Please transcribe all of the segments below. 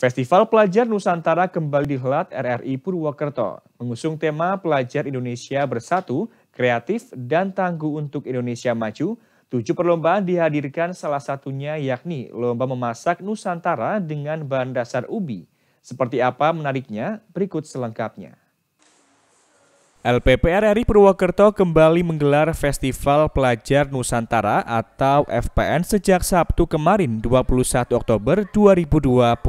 Festival Pelajar Nusantara kembali dihelat RRI Purwokerto, mengusung tema Pelajar Indonesia Bersatu, Kreatif, dan Tangguh untuk Indonesia Maju. Tujuh perlombaan dihadirkan salah satunya yakni Lomba Memasak Nusantara dengan Bahan Dasar Ubi. Seperti apa menariknya? Berikut selengkapnya. LPP RRI Purwokerto kembali menggelar Festival Pelajar Nusantara atau FPN sejak Sabtu kemarin 21 Oktober 2023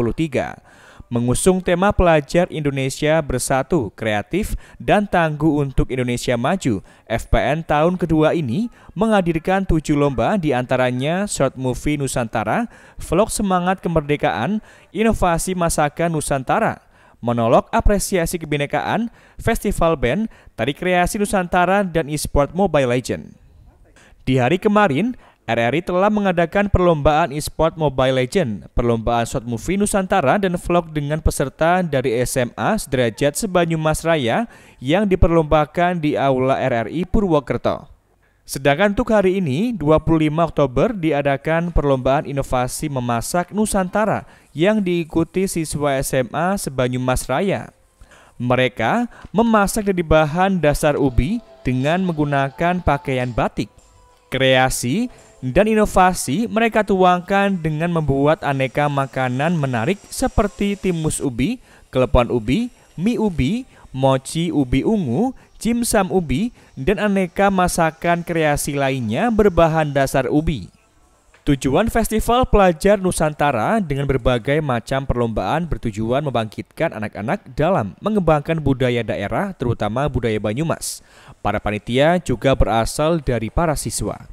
mengusung tema Pelajar Indonesia Bersatu, Kreatif, dan Tangguh untuk Indonesia Maju. FPN tahun kedua ini menghadirkan tujuh lomba diantaranya Short Movie Nusantara, Vlog Semangat Kemerdekaan, Inovasi Masakan Nusantara, monolog apresiasi kebinekaan, festival band, tari kreasi Nusantara, dan e-sport Mobile Legend. Di hari kemarin, RRI telah mengadakan perlombaan e-sport Mobile Legend, perlombaan short movie Nusantara dan vlog dengan peserta dari SMA sederajat Sebanyumas Raya yang diperlombakan di Aula RRI Purwokerto. Sedangkan untuk hari ini, 25 Oktober diadakan perlombaan inovasi memasak Nusantara yang diikuti siswa SMA Sebanyumas Raya. Mereka memasak dari bahan dasar ubi dengan menggunakan pakaian batik. Kreasi dan inovasi mereka tuangkan dengan membuat aneka makanan menarik seperti timus ubi, kelepon ubi, mie ubi, mochi ubi ungu, jimsam ubi, dan aneka masakan kreasi lainnya berbahan dasar ubi. Tujuan Festival Pelajar Nusantara dengan berbagai macam perlombaan bertujuan membangkitkan anak-anak dalam mengembangkan budaya daerah, terutama budaya Banyumas. Para panitia juga berasal dari para siswa.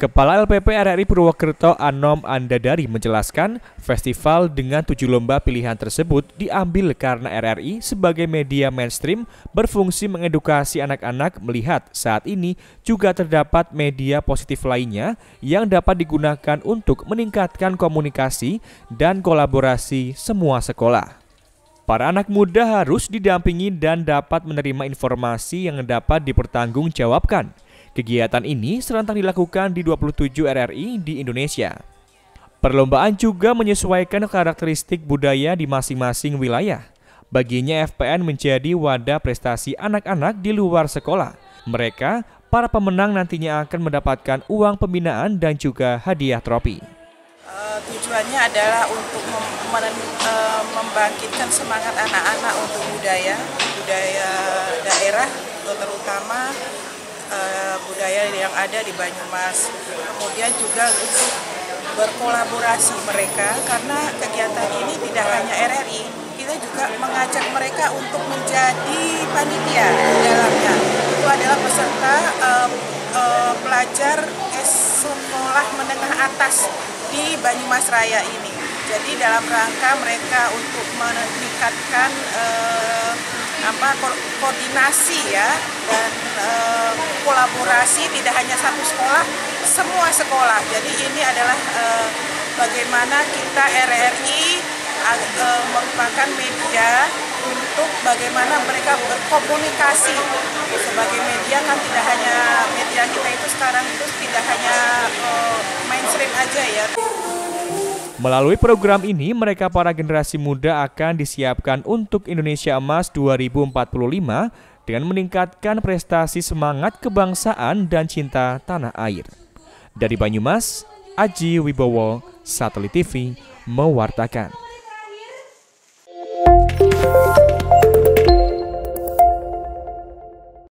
Kepala LPP RRI Purwokerto Anom Andadari menjelaskan, festival dengan tujuh lomba pilihan tersebut diambil karena RRI sebagai media mainstream berfungsi mengedukasi anak-anak melihat saat ini juga terdapat media positif lainnya yang dapat digunakan untuk meningkatkan komunikasi dan kolaborasi semua sekolah. Para anak muda harus didampingi dan dapat menerima informasi yang dapat dipertanggungjawabkan. Kegiatan ini serentak dilakukan di 27 RRI di Indonesia. Perlombaan juga menyesuaikan karakteristik budaya di masing-masing wilayah. Baginya FPN menjadi wadah prestasi anak-anak di luar sekolah. Mereka, para pemenang nantinya akan mendapatkan uang pembinaan dan juga hadiah tropi. Eh, tujuannya adalah untuk eh, membangkitkan semangat anak-anak untuk budaya, budaya daerah terutama Eh, budaya yang ada di Banyumas. Kemudian juga untuk berkolaborasi mereka karena kegiatan ini tidak hanya RRI, kita juga mengajak mereka untuk menjadi panitia di dalamnya. Itu adalah peserta uh, uh, pelajar sekolah menengah atas di Banyumas Raya ini. Jadi dalam rangka mereka untuk meningkatkan uh, apa ko koordinasi ya dan e, kolaborasi tidak hanya satu sekolah semua sekolah jadi ini adalah e, bagaimana kita RRI e, eh, merupakan media untuk bagaimana mereka berkomunikasi sebagai media kan tidak hanya media kita itu sekarang itu tidak hanya e, mainstream aja ya Melalui program ini, mereka para generasi muda akan disiapkan untuk Indonesia Emas 2045 dengan meningkatkan prestasi semangat kebangsaan dan cinta tanah air. Dari Banyumas, Aji Wibowo, Satelit TV, mewartakan.